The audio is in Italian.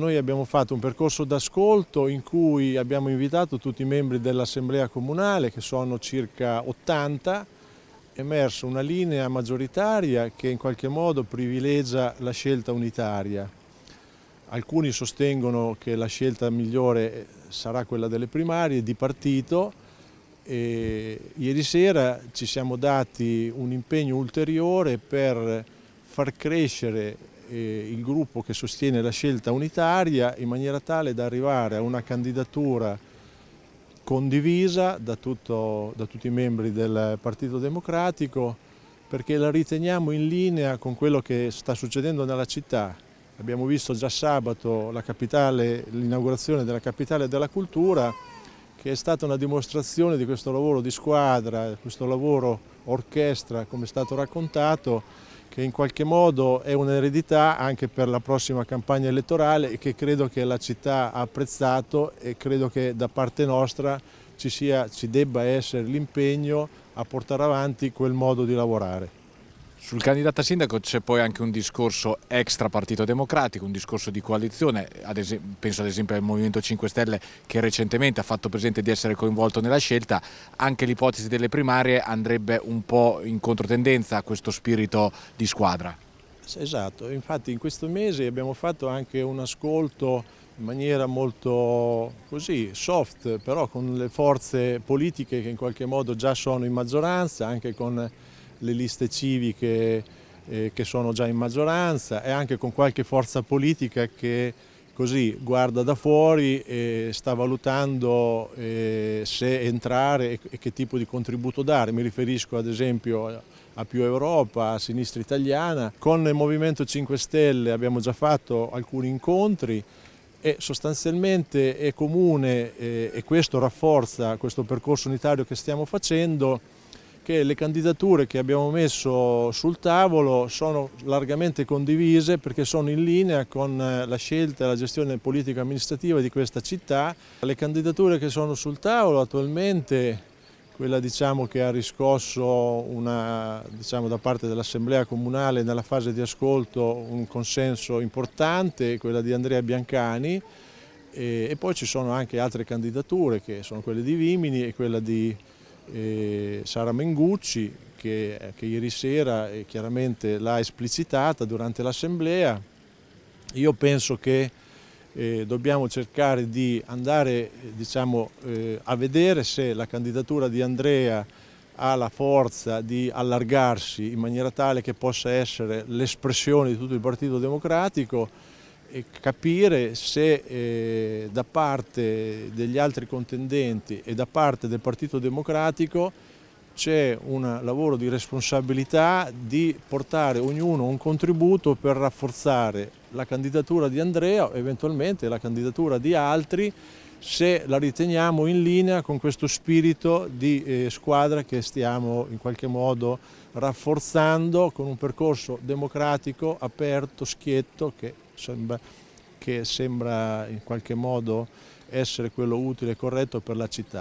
Noi abbiamo fatto un percorso d'ascolto in cui abbiamo invitato tutti i membri dell'Assemblea Comunale, che sono circa 80, è emersa una linea maggioritaria che in qualche modo privilegia la scelta unitaria. Alcuni sostengono che la scelta migliore eh, sarà quella delle primarie di partito e ieri sera ci siamo dati un impegno ulteriore per far crescere eh, il gruppo che sostiene la scelta unitaria in maniera tale da arrivare a una candidatura condivisa da, tutto, da tutti i membri del Partito Democratico perché la riteniamo in linea con quello che sta succedendo nella città. Abbiamo visto già sabato l'inaugurazione della capitale della cultura che è stata una dimostrazione di questo lavoro di squadra, questo lavoro orchestra come è stato raccontato che in qualche modo è un'eredità anche per la prossima campagna elettorale e che credo che la città ha apprezzato e credo che da parte nostra ci, sia, ci debba essere l'impegno a portare avanti quel modo di lavorare. Sul candidato a sindaco c'è poi anche un discorso extra partito democratico, un discorso di coalizione, ad esempio, penso ad esempio al Movimento 5 Stelle che recentemente ha fatto presente di essere coinvolto nella scelta, anche l'ipotesi delle primarie andrebbe un po' in controtendenza a questo spirito di squadra. Esatto, infatti in questo mese abbiamo fatto anche un ascolto in maniera molto così soft, però con le forze politiche che in qualche modo già sono in maggioranza, anche con le liste civiche eh, che sono già in maggioranza e anche con qualche forza politica che così guarda da fuori e sta valutando eh, se entrare e che tipo di contributo dare. Mi riferisco ad esempio a Più Europa, a Sinistra Italiana. Con il Movimento 5 Stelle abbiamo già fatto alcuni incontri e sostanzialmente è comune eh, e questo rafforza questo percorso unitario che stiamo facendo che le candidature che abbiamo messo sul tavolo sono largamente condivise perché sono in linea con eh, la scelta e la gestione politico-amministrativa di questa città. Le candidature che sono sul tavolo attualmente, quella diciamo, che ha riscosso una, diciamo, da parte dell'Assemblea Comunale nella fase di ascolto un consenso importante, quella di Andrea Biancani, e poi ci sono anche altre candidature che sono quelle di Vimini e quella di Sara Mengucci che, eh, che ieri sera chiaramente l'ha esplicitata durante l'assemblea. Io penso che eh, dobbiamo cercare di andare diciamo, eh, a vedere se la candidatura di Andrea ha la forza di allargarsi in maniera tale che possa essere l'espressione di tutto il Partito Democratico capire se eh, da parte degli altri contendenti e da parte del Partito Democratico c'è un lavoro di responsabilità di portare ognuno un contributo per rafforzare la candidatura di Andrea, eventualmente la candidatura di altri, se la riteniamo in linea con questo spirito di eh, squadra che stiamo in qualche modo rafforzando con un percorso democratico, aperto, schietto che sembra, che sembra in qualche modo essere quello utile e corretto per la città.